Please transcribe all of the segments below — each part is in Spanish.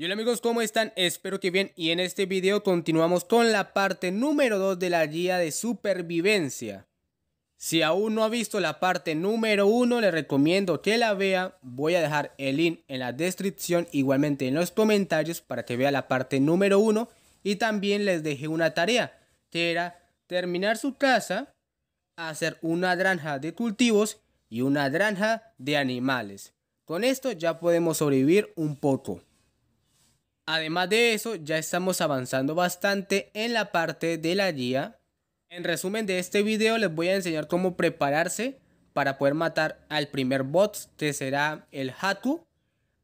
Y hola amigos, ¿cómo están? Espero que bien y en este video continuamos con la parte número 2 de la guía de supervivencia. Si aún no ha visto la parte número 1, le recomiendo que la vea. Voy a dejar el link en la descripción, igualmente en los comentarios para que vea la parte número 1. Y también les dejé una tarea, que era terminar su casa, hacer una granja de cultivos y una granja de animales. Con esto ya podemos sobrevivir un poco. Además de eso, ya estamos avanzando bastante en la parte de la guía. En resumen de este video les voy a enseñar cómo prepararse para poder matar al primer bot que será el Haku.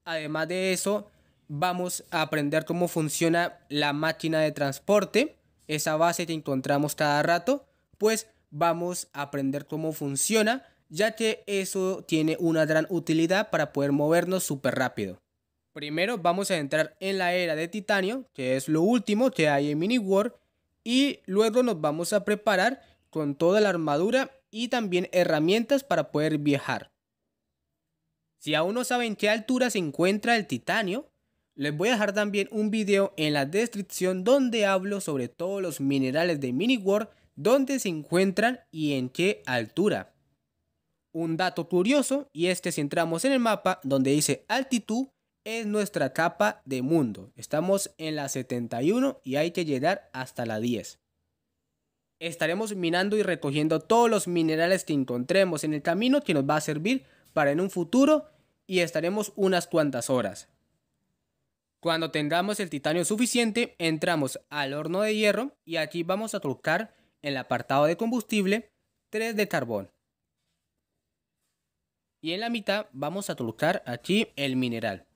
Además de eso, vamos a aprender cómo funciona la máquina de transporte, esa base que encontramos cada rato, pues vamos a aprender cómo funciona, ya que eso tiene una gran utilidad para poder movernos súper rápido. Primero vamos a entrar en la era de titanio, que es lo último que hay en Mini War, y luego nos vamos a preparar con toda la armadura y también herramientas para poder viajar. Si aún no saben qué altura se encuentra el titanio, les voy a dejar también un video en la descripción donde hablo sobre todos los minerales de Mini War, dónde se encuentran y en qué altura. Un dato curioso, y es que si entramos en el mapa donde dice altitud, es nuestra capa de mundo. Estamos en la 71 y hay que llegar hasta la 10. Estaremos minando y recogiendo todos los minerales que encontremos en el camino que nos va a servir para en un futuro y estaremos unas cuantas horas. Cuando tengamos el titanio suficiente, entramos al horno de hierro y aquí vamos a colocar en el apartado de combustible 3 de carbón. Y en la mitad vamos a colocar aquí el mineral.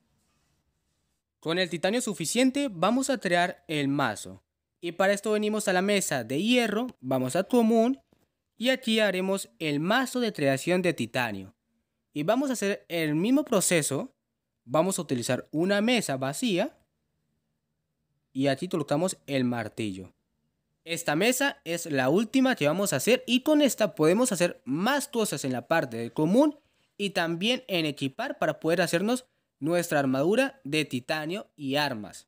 Con el titanio suficiente vamos a crear el mazo. Y para esto venimos a la mesa de hierro, vamos a común y aquí haremos el mazo de creación de titanio. Y vamos a hacer el mismo proceso. Vamos a utilizar una mesa vacía y aquí colocamos el martillo. Esta mesa es la última que vamos a hacer y con esta podemos hacer más cosas en la parte del común y también en equipar para poder hacernos nuestra armadura de titanio y armas.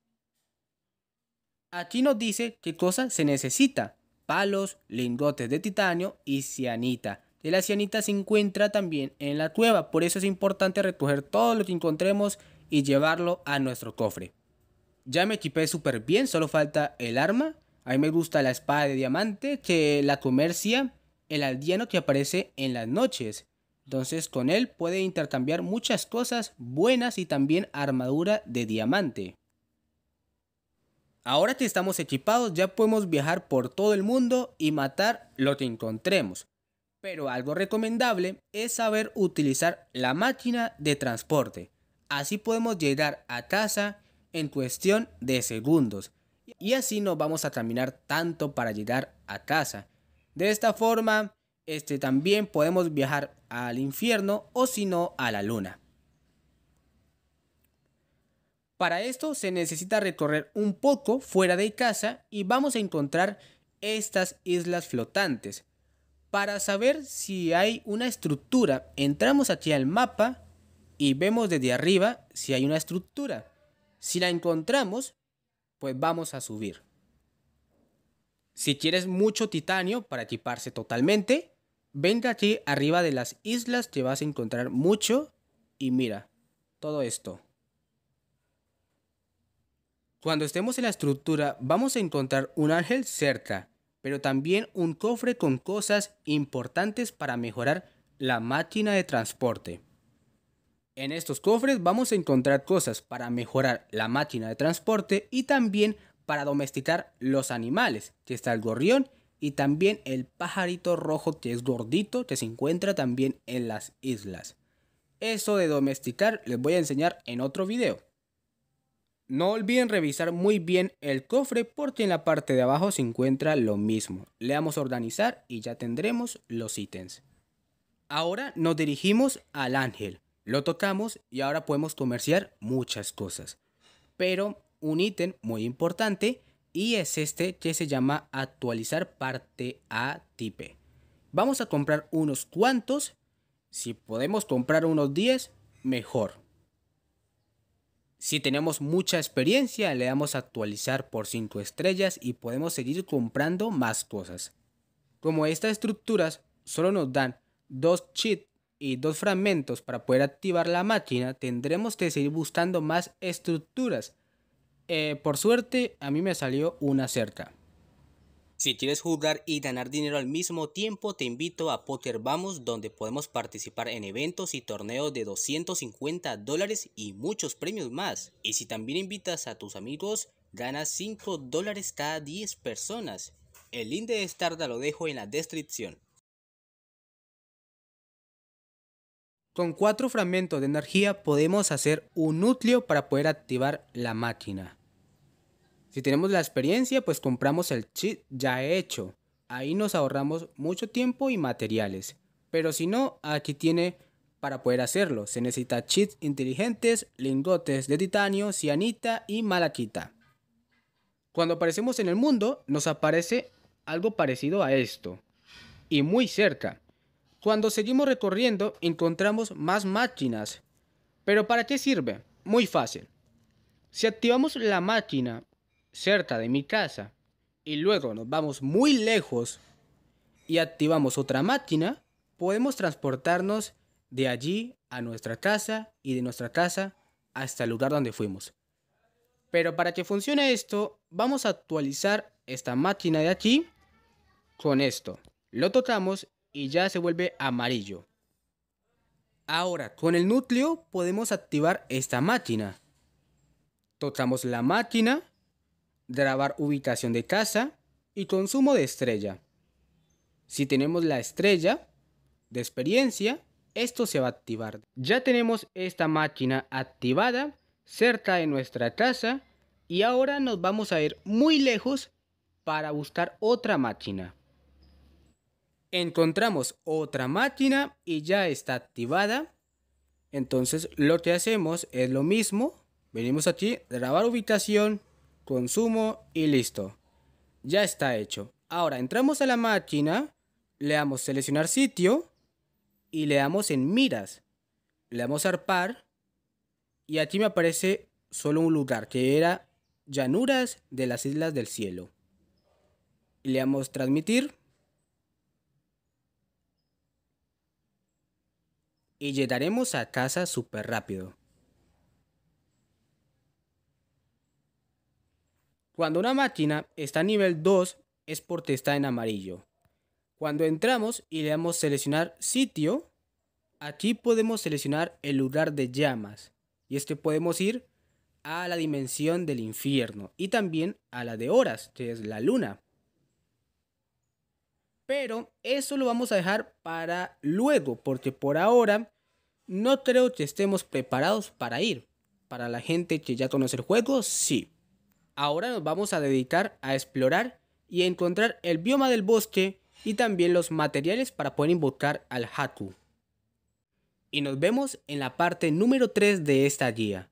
Aquí nos dice qué cosa se necesita. Palos, lingotes de titanio y cianita. la cianita se encuentra también en la cueva, por eso es importante recoger todo lo que encontremos y llevarlo a nuestro cofre. Ya me equipé súper bien, solo falta el arma. A mí me gusta la espada de diamante que la comercia el aldeano que aparece en las noches. Entonces con él puede intercambiar muchas cosas buenas y también armadura de diamante. Ahora que estamos equipados ya podemos viajar por todo el mundo y matar lo que encontremos. Pero algo recomendable es saber utilizar la máquina de transporte. Así podemos llegar a casa en cuestión de segundos. Y así no vamos a caminar tanto para llegar a casa. De esta forma este, también podemos viajar al infierno o si no a la luna. Para esto se necesita recorrer un poco fuera de casa y vamos a encontrar estas islas flotantes. Para saber si hay una estructura, entramos aquí al mapa y vemos desde arriba si hay una estructura. Si la encontramos, pues vamos a subir. Si quieres mucho titanio para equiparse totalmente, Venga aquí arriba de las islas, te vas a encontrar mucho y mira, todo esto. Cuando estemos en la estructura vamos a encontrar un ángel cerca, pero también un cofre con cosas importantes para mejorar la máquina de transporte. En estos cofres vamos a encontrar cosas para mejorar la máquina de transporte y también para domesticar los animales, que está el gorrión y también el pajarito rojo que es gordito, que se encuentra también en las islas. Eso de domesticar les voy a enseñar en otro video. No olviden revisar muy bien el cofre porque en la parte de abajo se encuentra lo mismo. Le damos a organizar y ya tendremos los ítems. Ahora nos dirigimos al ángel. Lo tocamos y ahora podemos comerciar muchas cosas. Pero un ítem muy importante y es este que se llama actualizar parte a tipe. Vamos a comprar unos cuantos, si podemos comprar unos 10, mejor. Si tenemos mucha experiencia, le damos actualizar por 5 estrellas y podemos seguir comprando más cosas. Como estas estructuras solo nos dan dos chips y dos fragmentos para poder activar la máquina, tendremos que seguir buscando más estructuras eh, por suerte, a mí me salió una cerca. Si quieres jugar y ganar dinero al mismo tiempo, te invito a Poker Vamos, donde podemos participar en eventos y torneos de 250 dólares y muchos premios más. Y si también invitas a tus amigos, ganas 5 dólares cada 10 personas. El link de Starda lo dejo en la descripción. Con cuatro fragmentos de energía podemos hacer un núcleo para poder activar la máquina. Si tenemos la experiencia, pues compramos el chip ya hecho. Ahí nos ahorramos mucho tiempo y materiales. Pero si no, aquí tiene para poder hacerlo. Se necesita chips inteligentes, lingotes de titanio, cianita y malaquita. Cuando aparecemos en el mundo, nos aparece algo parecido a esto. Y muy cerca. Cuando seguimos recorriendo encontramos más máquinas. ¿Pero para qué sirve? Muy fácil. Si activamos la máquina cerca de mi casa y luego nos vamos muy lejos y activamos otra máquina, podemos transportarnos de allí a nuestra casa y de nuestra casa hasta el lugar donde fuimos. Pero para que funcione esto, vamos a actualizar esta máquina de aquí con esto. Lo tocamos y ya se vuelve amarillo. Ahora, con el núcleo podemos activar esta máquina. Tocamos la máquina, grabar ubicación de casa y consumo de estrella. Si tenemos la estrella de experiencia, esto se va a activar. Ya tenemos esta máquina activada cerca de nuestra casa y ahora nos vamos a ir muy lejos para buscar otra máquina encontramos otra máquina y ya está activada. Entonces lo que hacemos es lo mismo. Venimos aquí, grabar ubicación, consumo y listo. Ya está hecho. Ahora entramos a la máquina, le damos seleccionar sitio y le damos en miras. Le damos arpar y aquí me aparece solo un lugar que era llanuras de las islas del cielo. Le damos transmitir y llegaremos a casa súper rápido. Cuando una máquina está a nivel 2 es porque está en amarillo. Cuando entramos y le damos seleccionar sitio, aquí podemos seleccionar el lugar de llamas. Y este podemos ir a la dimensión del infierno y también a la de horas, que es la luna. Pero eso lo vamos a dejar para luego, porque por ahora no creo que estemos preparados para ir. Para la gente que ya conoce el juego, sí. Ahora nos vamos a dedicar a explorar y a encontrar el bioma del bosque y también los materiales para poder invocar al Haku. Y nos vemos en la parte número 3 de esta guía.